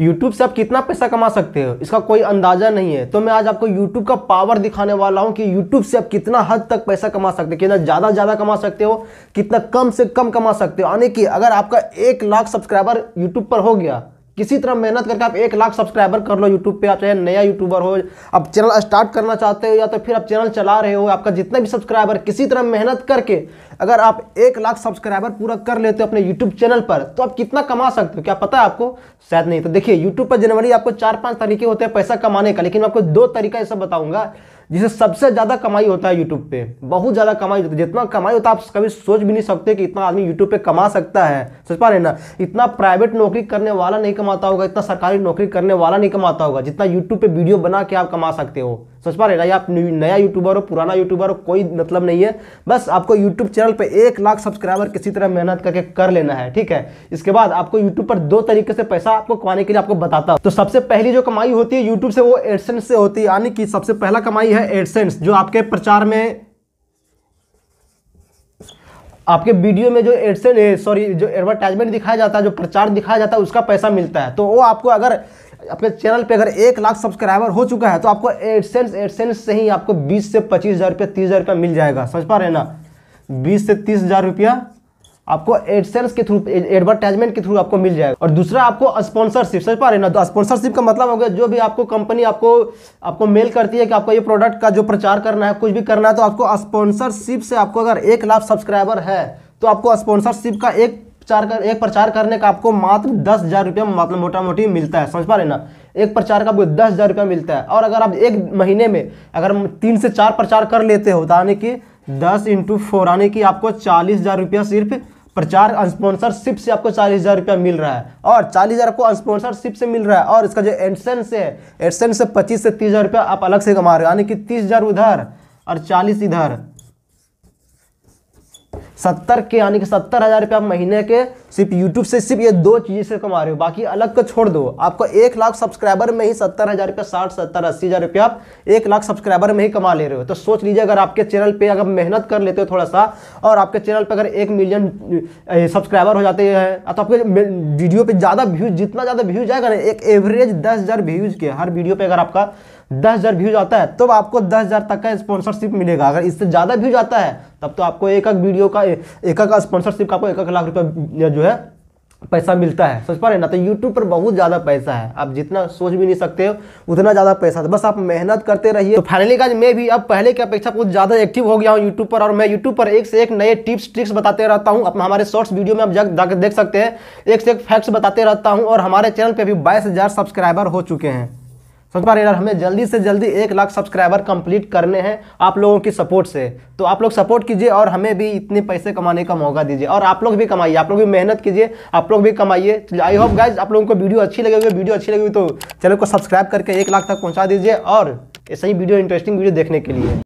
YouTube से आप कितना पैसा कमा सकते हो इसका कोई अंदाज़ा नहीं है तो मैं आज आपको यूट्यूब का पावर दिखाने वाला हूँ कि यूट्यूब से आप कितना हद तक पैसा कमा सकते हो कितना ज़्यादा ज़्यादा कमा सकते हो कितना कम से कम कमा सकते हो यानी कि अगर आपका एक लाख सब्सक्राइबर यूट्यूब पर हो गया किसी तरह मेहनत करके आप एक लाख सब्सक्राइबर कर लो यूट्यूब पे आप चाहे नया यूट्यूबर हो आप चैनल स्टार्ट करना चाहते हो या तो फिर आप चैनल चला रहे हो आपका जितना भी सब्सक्राइबर किसी तरह मेहनत करके अगर आप एक लाख सब्सक्राइबर पूरा कर लेते हो अपने यूट्यूब चैनल पर तो आप कितना कमा सकते हो क्या पता है आपको शायद नहीं तो देखिए यूट्यूब पर जनवरी आपको चार पाँच तरीके होते हैं पैसा कमाने का लेकिन मैं आपको दो तरीका ऐसा बताऊंगा जिसे सबसे ज़्यादा कमाई होता है यूट्यूब पे बहुत ज़्यादा कमाई होती है जितना कमाई होता है आप कभी सोच भी नहीं सकते कि इतना आदमी यूट्यूब पे कमा सकता है सोच पा रहे ना इतना प्राइवेट नौकरी करने वाला नहीं कमाता होगा इतना सरकारी नौकरी करने वाला नहीं कमाता होगा जितना यूट्यूब पे वीडियो बना के आप कमा सकते हो सच पा ना आप नया यूट्यूबर हो पुराना यूट्यूबर हो कोई मतलब नहीं है बस आपको यूट्यूब चैनल पे एक लाख सब्सक्राइबर किसी तरह मेहनत करके कर लेना है ठीक है इसके बाद आपको यूट्यूब पर दो तरीके से पैसा आपको कमाने के लिए आपको बताता हूँ तो सबसे पहली जो कमाई होती है यूट्यूब से वो एडसेंस से होती है यानी कि सबसे पहला कमाई है एडसेंस जो आपके प्रचार में आपके वीडियो में जो एडसन सॉरी जो एडवर्टाइजमेंट दिखाया जाता है जो प्रचार दिखाया जाता है उसका पैसा मिलता है तो वो आपको अगर अपने चैनल पे अगर एक लाख सब्सक्राइबर हो चुका है तो आपको एडसेंस एडसेंस से ही आपको बीस से पच्चीस हज़ार रुपया तीस हज़ार रुपया मिल जाएगा समझ पा रहे ना बीस से तीस हज़ार रुपया आपको एडसेल्स के थ्रू एडवर्टाइजमेंट के थ्रू आपको मिल जाएगा और दूसरा आपको स्पॉन्सरशिप समझ पा रहे ना तो स्पॉन्सरशिप का मतलब होगा जो भी आपको कंपनी आपको आपको मेल करती है कि आपको ये प्रोडक्ट का जो प्रचार करना है कुछ भी करना है तो आपको स्पॉन्सरशिप से आपको अगर एक लाख सब्सक्राइबर है तो आपको स्पॉन्सरशिप का एक प्रचार कर एक प्रचार करने का आपको मात्र दस हज़ार रुपया मतलब मोटा मोटी मिलता है समझ पा रहे ना एक प्रचार का आपको दस हज़ार रुपया मिलता है और अगर आप एक महीने में अगर तीन से चार प्रचार कर लेते हो तो यानी कि दस इंटू फोर यानी कि आपको चालीस हज़ार रुपया सिर्फ प्रचार स्पॉन्सरशिप से आपको चालीस हज़ार रुपया मिल रहा है और चालीस हज़ार आपको स्पॉन्सरशिप से मिल रहा है और इसका जो एडसेंस है एडसेंस से पच्चीस से तीस हज़ार रुपया आप अलग से कमा रहे हो यानी कि तीस हज़ार उधर और चालीस इधर सत्तर के यानी कि सत्तर हज़ार रुपया आप महीने के सिर्फ यूट्यूब से सिर्फ ये दो चीज़ से कमा रहे हो बाकी अलग को छोड़ दो आपको एक लाख सब्सक्राइबर में ही सत्तर हज़ार रुपये साठ सत्तर अस्सी हज़ार रुपये आप एक लाख सब्सक्राइबर में ही कमा ले रहे हो तो सोच लीजिए अगर आपके चैनल पे अगर मेहनत कर लेते हो थोड़ा सा और आपके चैनल पर अगर एक मिलियन सब्सक्राइबर हो जाते हैं तो आपके वीडियो पर ज़्यादा व्यूज़ जितना ज़्यादा व्यूज़ आएगा ना एक एवरेज दस व्यूज़ के हर वीडियो पर अगर आपका दस हज़ार व्यूज आता है तब आपको दस हज़ार तक का स्पॉन्सरशिप मिलेगा अगर इससे ज़्यादा व्यूज आता है तब तो आपको एक एक वीडियो का एक एक स्पॉन्सरशिप का आपको एक एक लाख रुपया जो है पैसा मिलता है समझ पा रहे ना तो यूट्यूब पर बहुत ज़्यादा पैसा है आप जितना सोच भी नहीं सकते हो उतना ज़्यादा पैसा तो बस आप मेहनत करते रहिए तो फाइनली का मैं भी अब पहले की अपेक्षा बहुत ज़्यादा एक्टिव हो गया हूँ यूट्यूब पर और मैं यूट्यूब पर एक से एक नए टिप्स ट्रिक्स बताते रहता हूँ अपना हमारे शॉर्ट्स वीडियो में आप जग देख सकते हैं एक से एक फैक्ट्स बताते रहता हूँ और हमारे चैनल पर भी बाईस सब्सक्राइबर हो चुके हैं समझ पा यार हमें जल्दी से जल्दी एक लाख सब्सक्राइबर कंप्लीट करने हैं आप लोगों की सपोर्ट से तो आप लोग सपोर्ट कीजिए और हमें भी इतने पैसे कमाने का मौका दीजिए और आप लोग भी कमाइए आप लोग भी मेहनत कीजिए आप लोग भी कमाइए आई होप गाइज आप लोगों को वीडियो अच्छी लगेगी वीडियो अच्छी लगेगी तो चैनल को सब्सक्राइब करके एक लाख तक पहुँचा दीजिए और ऐसे ही वीडियो इंटरेस्टिंग वीडियो देखने के लिए